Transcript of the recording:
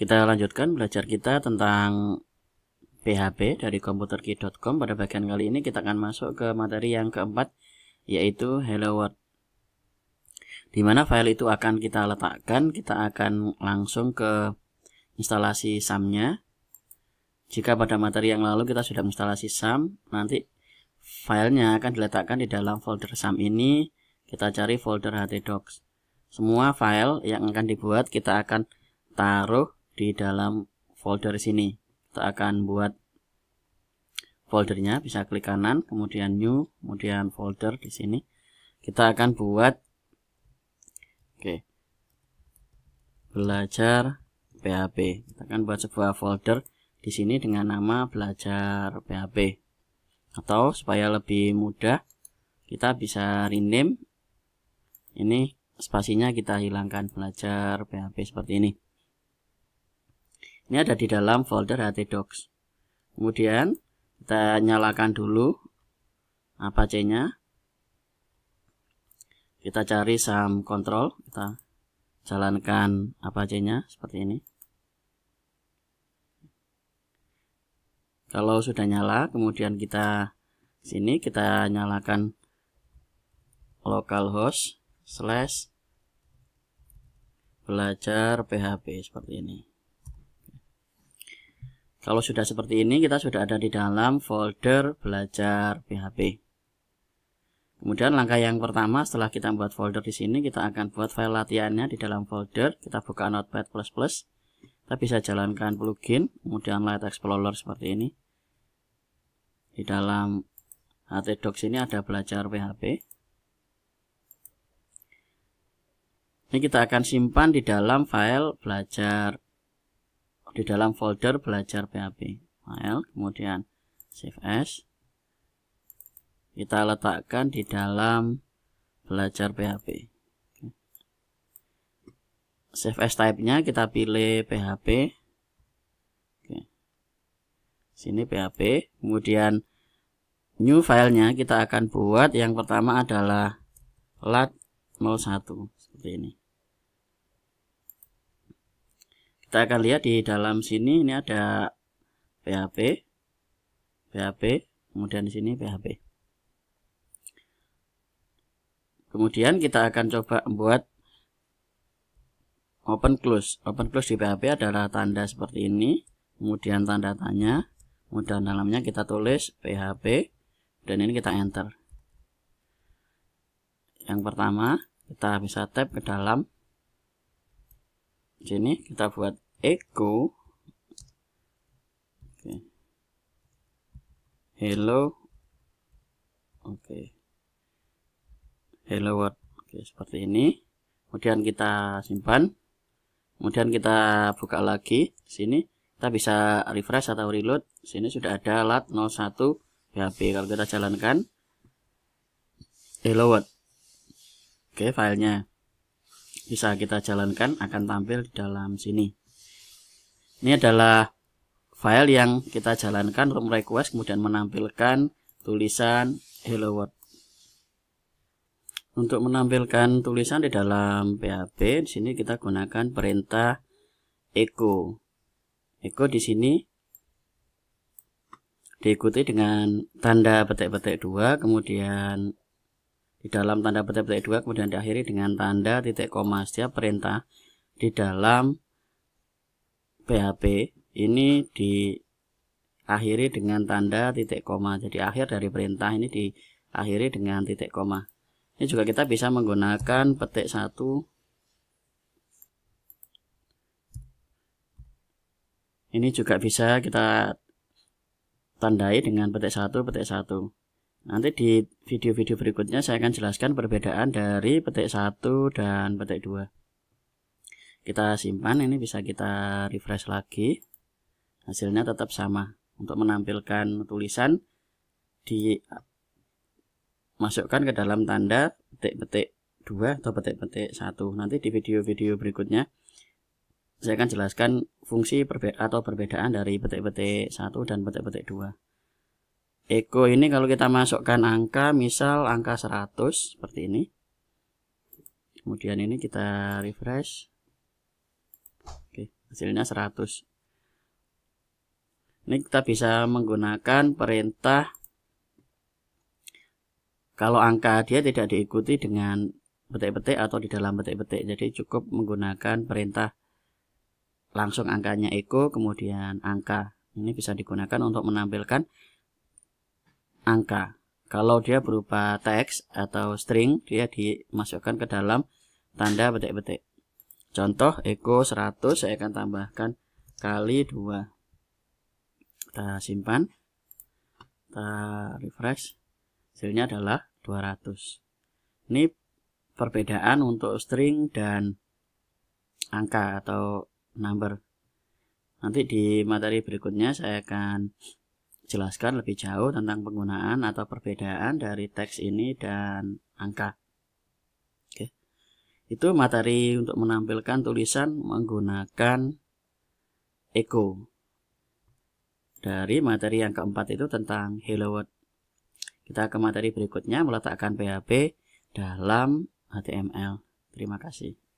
Kita lanjutkan belajar kita tentang PHP dari komputerki.com. Pada bagian kali ini kita akan masuk ke materi yang keempat yaitu Hello World. Di mana file itu akan kita letakkan, kita akan langsung ke instalasi SAM-nya. Jika pada materi yang lalu kita sudah instalasi SAM, nanti filenya akan diletakkan di dalam folder SAM ini. Kita cari folder htdocs. Semua file yang akan dibuat kita akan taruh di dalam folder sini kita akan buat foldernya bisa klik kanan kemudian new kemudian folder di sini kita akan buat oke okay, belajar PHP kita akan buat sebuah folder di sini dengan nama belajar PHP atau supaya lebih mudah kita bisa rename ini spasinya kita hilangkan belajar PHP seperti ini ini ada di dalam folder htdocs. Kemudian kita nyalakan dulu apa nya Kita cari saham control. kita jalankan apa nya seperti ini. Kalau sudah nyala, kemudian kita sini kita nyalakan localhost slash belajar PHP seperti ini. Kalau sudah seperti ini, kita sudah ada di dalam folder belajar PHP. Kemudian langkah yang pertama setelah kita membuat folder di sini, kita akan buat file latihannya di dalam folder. Kita buka Notepad++. Kita bisa jalankan plugin, kemudian Light Explorer seperti ini. Di dalam htdocs ini ada belajar PHP. Ini kita akan simpan di dalam file belajar di dalam folder belajar PHP file kemudian save as kita letakkan di dalam belajar PHP save as type nya kita pilih PHP Oke. sini PHP kemudian new file nya kita akan buat yang pertama adalah lat 01 seperti ini kita akan lihat di dalam sini ini ada PHP PHP kemudian di sini PHP kemudian kita akan coba membuat open close open close di PHP adalah tanda seperti ini kemudian tanda tanya kemudian dalamnya kita tulis PHP dan ini kita enter yang pertama kita bisa tap ke dalam sini kita buat echo okay. hello oke okay. hello world oke okay, seperti ini kemudian kita simpan kemudian kita buka lagi sini kita bisa refresh atau reload sini sudah ada lat 01 php kalau kita jalankan hello world oke filenya bisa kita jalankan akan tampil di dalam sini. Ini adalah file yang kita jalankan room request kemudian menampilkan tulisan hello world. Untuk menampilkan tulisan di dalam PHP, di sini kita gunakan perintah echo. Echo di sini diikuti dengan tanda petik-petik dua, kemudian di dalam tanda petik petik dua kemudian diakhiri dengan tanda titik koma setiap perintah di dalam PHP ini diakhiri dengan tanda titik koma jadi akhir dari perintah ini diakhiri dengan titik koma ini juga kita bisa menggunakan petik satu ini juga bisa kita tandai dengan petik satu petik satu Nanti di video-video berikutnya saya akan jelaskan perbedaan dari petik 1 dan petik 2. Kita simpan, ini bisa kita refresh lagi. Hasilnya tetap sama. Untuk menampilkan tulisan dimasukkan ke dalam tanda petik-petik 2 atau petik-petik 1. Nanti di video-video berikutnya saya akan jelaskan fungsi atau perbedaan dari petik-petik 1 dan petik-petik 2. Eko ini kalau kita masukkan angka, misal angka 100 seperti ini. Kemudian ini kita refresh. Oke, hasilnya 100. Ini kita bisa menggunakan perintah kalau angka dia tidak diikuti dengan petik-petik atau di dalam petik-petik. Jadi cukup menggunakan perintah langsung angkanya Eko kemudian angka. Ini bisa digunakan untuk menampilkan angka. Kalau dia berupa teks atau string, dia dimasukkan ke dalam tanda petik-petik. Contoh echo 100 saya akan tambahkan kali 2. Kita simpan. Kita refresh. Hasilnya adalah 200. Ini perbedaan untuk string dan angka atau number. Nanti di materi berikutnya saya akan jelaskan lebih jauh tentang penggunaan atau perbedaan dari teks ini dan angka. Oke. Itu materi untuk menampilkan tulisan menggunakan echo. Dari materi yang keempat itu tentang hello world. Kita ke materi berikutnya meletakkan PHP dalam HTML. Terima kasih.